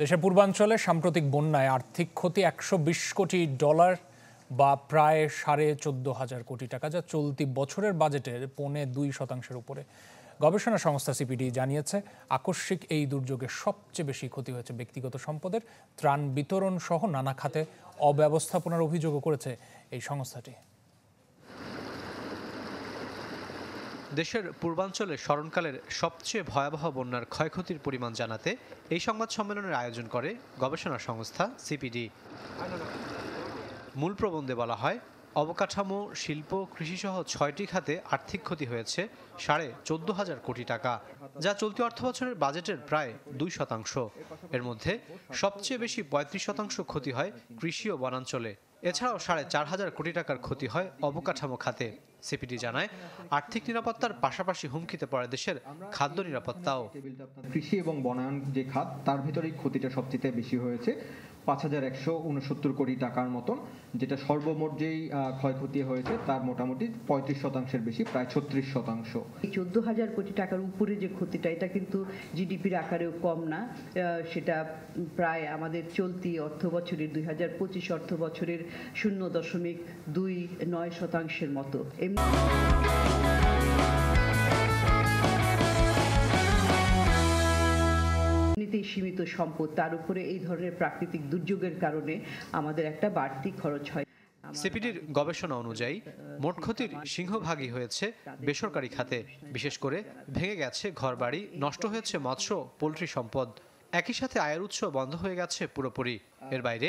দেশের পূর্বাঞ্চলে সাম্প্রতিক বন্যায় আর্থিক ক্ষতি একশো কোটি ডলার বা প্রায় সাড়ে চোদ্দ হাজার কোটি টাকা যা চলতি বছরের বাজেটের পৌনে দুই শতাংশের উপরে গবেষণা সংস্থা সিপিডি জানিয়েছে আকস্মিক এই দুর্যোগে সবচেয়ে বেশি ক্ষতি হয়েছে ব্যক্তিগত সম্পদের ত্রাণ বিতরণ সহ নানা খাতে অব্যবস্থাপনার অভিযোগও করেছে এই সংস্থাটি দেশের পূর্বাঞ্চলে স্মরণকালের সবচেয়ে ভয়াবহ বন্যার ক্ষয়ক্ষতির পরিমাণ জানাতে এই সংবাদ সম্মেলনের আয়োজন করে গবেষণা সংস্থা সিপিডি মূল প্রবন্ধে বলা হয় অবকাঠামো শিল্প কৃষিসহ ছয়টি খাতে আর্থিক ক্ষতি হয়েছে সাড়ে চোদ্দ হাজার কোটি টাকা যা চলতি অর্থ বছরের বাজেটের প্রায় দুই শতাংশ এর মধ্যে সবচেয়ে বেশি পঁয়ত্রিশ শতাংশ ক্ষতি হয় কৃষি ও বনাঞ্চলে এছাড়াও সাড়ে চার হাজার কোটি টাকার ক্ষতি হয় অবকাঠামো খাতে সিপিডি জানায় আর্থিক নিরাপত্তার পাশাপাশি হুমকিতে পড়ে দেশের খাদ্য নিরাপত্তাও কৃষি এবং বনায়ন যে খাত তার ভিতরেই ক্ষতিটা সবচেয়ে বেশি হয়েছে পাঁচ হাজার একশো উনসত্তর কোটি টাকার মতন যেটা সর্বমোট যেই ক্ষয়ক্ষতি হয়েছে তার মোটামুটি পঁয়ত্রিশ শতাংশের বেশি প্রায় ছত্রিশ শতাংশ এই চোদ্দ হাজার কোটি টাকার উপরে যে ক্ষতিটা এটা কিন্তু জিডিপির আকারেও কম না সেটা প্রায় আমাদের চলতি অর্থ বছরের দুই হাজার পঁচিশ অর্থ বছরের শূন্য দশমিক দুই নয় শতাংশের মতো এমনি এমনিতেই সীমিত সম্পদ তার উপরে এই ধরনের প্রাকৃতিক দুর্যোগের কারণে আমাদের একটা বাড়তি খরচ হয় সিপিডির গবেষণা অনুযায়ী মোট ক্ষতির সিংহভাগই হয়েছে বেসরকারি খাতে বিশেষ করে ভেঙে গেছে ঘরবাড়ি নষ্ট হয়েছে মৎস্য পোলট্রি সম্পদ একই সাথে আয়ের উৎস বন্ধ হয়ে গেছে পুরোপুরি এর বাইরে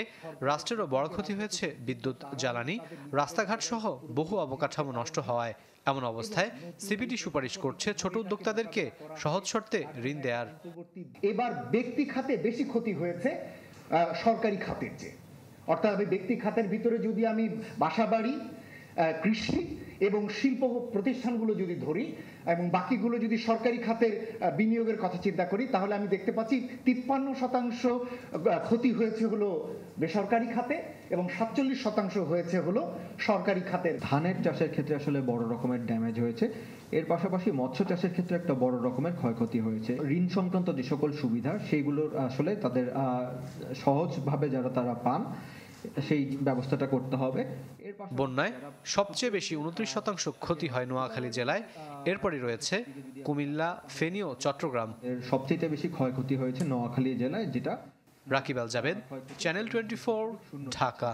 রাষ্ট্রেরও বড় ক্ষতি হয়েছে বিদ্যুৎ জ্বালানি রাস্তাঘাট সহ বহু অবকাঠামো নষ্ট হওয়ায় এমন অবস্থায় সিবিডি সুপারিশ করছে ছোট উদ্যোক্তাদেরকে সহজ শর্তে ঋণ দেয়ার এবার ব্যক্তি খাতে বেশি ক্ষতি হয়েছে সরকারি খাতের চেয়ে অর্থাৎ আমি ব্যক্তি খাতের ভিতরে যদি আমি বাসা বাড়ি কৃষি এবং শিল্প প্রতিষ্ঠানগুলো যদি ধরি এবং বাকিগুলো যদি সরকারি খাতের বিনিয়োগের কথা চিন্তা করি তাহলে আমি দেখতে পাচ্ছি তিপ্পান্ন শতাংশ ক্ষতি হয়েছে হলো বেসরকারি খাতে এবং সাতচল্লিশ শতাংশ হয়েছে হলো সরকারি খাতের ধানের চাষের ক্ষেত্রে আসলে বড় রকমের ড্যামেজ হয়েছে এর পাশাপাশি মৎস্য চাষের ক্ষেত্রে একটা বড় রকমের ক্ষয়ক্ষতি হয়েছে ঋণ সংক্রান্ত যে সকল সুবিধা সেইগুলোর আসলে তাদের সহজভাবে যারা তারা পান সেই ব্যবস্থাটা করতে হবে বন্যায় সবচেয়ে বেশি উনত্রিশ শতাংশ ক্ষতি হয় নোয়াখালী জেলায় এরপরে রয়েছে কুমিল্লা ফেনী ও চট্টগ্রাম সবচেয়ে বেশি ক্ষয়ক্ষতি হয়েছে নোয়াখালী জেলায় যেটা রাকিব আল জাবেদ চ্যানেল টোয়েন্টি ঢাকা